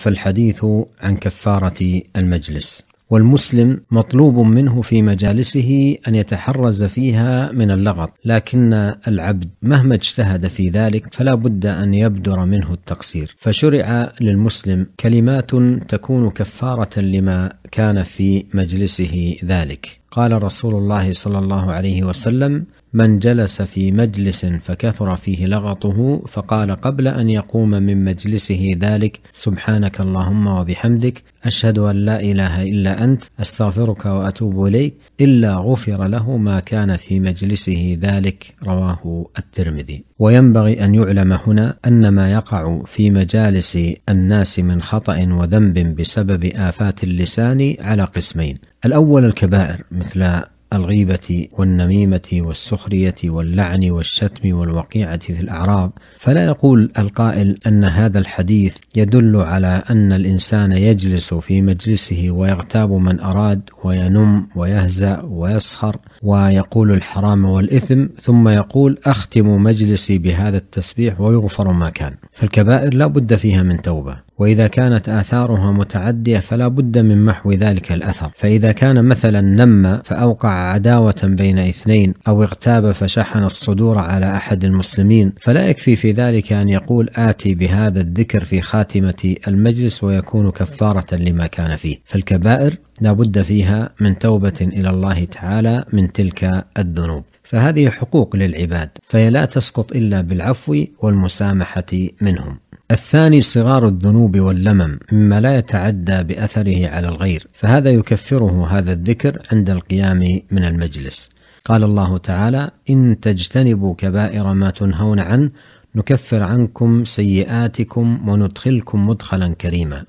فالحديث عن كفاره المجلس والمسلم مطلوب منه في مجالسه ان يتحرز فيها من اللغط لكن العبد مهما اجتهد في ذلك فلا بد ان يبدر منه التقصير فشرع للمسلم كلمات تكون كفاره لما كان في مجلسه ذلك قال رسول الله صلى الله عليه وسلم من جلس في مجلس فكثر فيه لغطه فقال قبل ان يقوم من مجلسه ذلك سبحانك اللهم وبحمدك اشهد ان لا اله الا انت استغفرك واتوب اليك الا غفر له ما كان في مجلسه ذلك رواه الترمذي وينبغي أن يعلم هنا أن ما يقع في مجالس الناس من خطأ وذنب بسبب آفات اللسان على قسمين الأول الكبائر مثل الغيبة والنميمة والسخرية واللعن والشتم والوقيعة في الأعراب فلا يقول القائل أن هذا الحديث يدل على أن الإنسان يجلس في مجلسه ويغتاب من أراد وينم ويهزأ ويسخر ويقول الحرام والإثم ثم يقول أختم مجلسي بهذا التسبيح ويغفر ما كان فالكبائر لا بد فيها من توبة وإذا كانت آثارها متعدية فلا بد من محو ذلك الأثر فإذا كان مثلا نم فأوقع عداوة بين اثنين أو اغتاب فشحن الصدور على أحد المسلمين فلا يكفي في ذلك أن يقول آتي بهذا الذكر في خاتمة المجلس ويكون كفارة لما كان فيه فالكبائر لا بد فيها من توبة إلى الله تعالى من تلك الذنوب فهذه حقوق للعباد فهي لا تسقط إلا بالعفو والمسامحة منهم الثاني صغار الذنوب واللمم مما لا يتعدى باثره على الغير فهذا يكفره هذا الذكر عند القيام من المجلس قال الله تعالى ان تجتنبوا كبائر ما تنهون عنه نكفر عنكم سيئاتكم وندخلكم مدخلا كريما